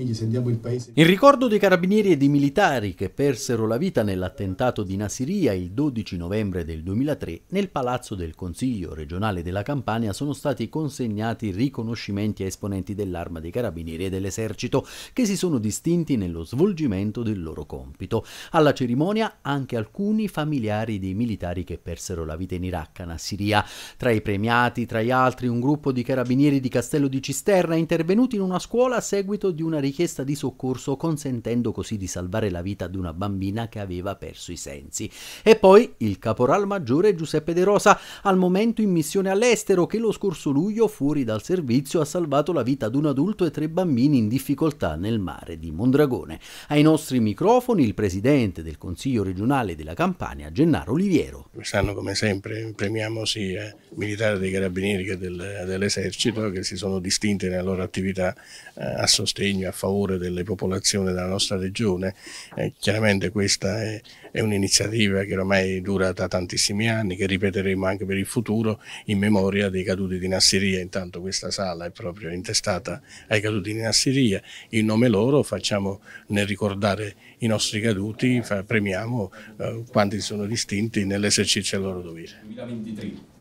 In ricordo dei carabinieri e dei militari che persero la vita nell'attentato di Nasiria il 12 novembre del 2003, nel Palazzo del Consiglio regionale della Campania sono stati consegnati riconoscimenti a esponenti dell'Arma dei Carabinieri e dell'Esercito che si sono distinti nello svolgimento del loro compito. Alla cerimonia anche alcuni familiari dei militari che persero la vita in Iraq a Nasiria. Tra i premiati, tra gli altri, un gruppo di carabinieri di Castello di Cisterna intervenuti in una scuola a seguito di una richiesta di soccorso consentendo così di salvare la vita di una bambina che aveva perso i sensi. E poi il caporal maggiore Giuseppe De Rosa, al momento in missione all'estero, che lo scorso luglio fuori dal servizio ha salvato la vita di un adulto e tre bambini in difficoltà nel mare di Mondragone. Ai nostri microfoni il presidente del Consiglio regionale della Campania, Gennaro Oliviero. Quest'anno come sempre premiamo sia eh, militari dei carabinieri che del, dell'esercito che si sono distinti nella loro attività eh, a sostegno, a a favore delle popolazioni della nostra regione. Eh, chiaramente questa è, è un'iniziativa che ormai dura da tantissimi anni, che ripeteremo anche per il futuro in memoria dei caduti di Nassiria. Intanto questa sala è proprio intestata ai caduti di Nassiria. In nome loro facciamo, nel ricordare i nostri caduti, fa, premiamo eh, quanti sono distinti nell'esercizio del loro dovere. 2023.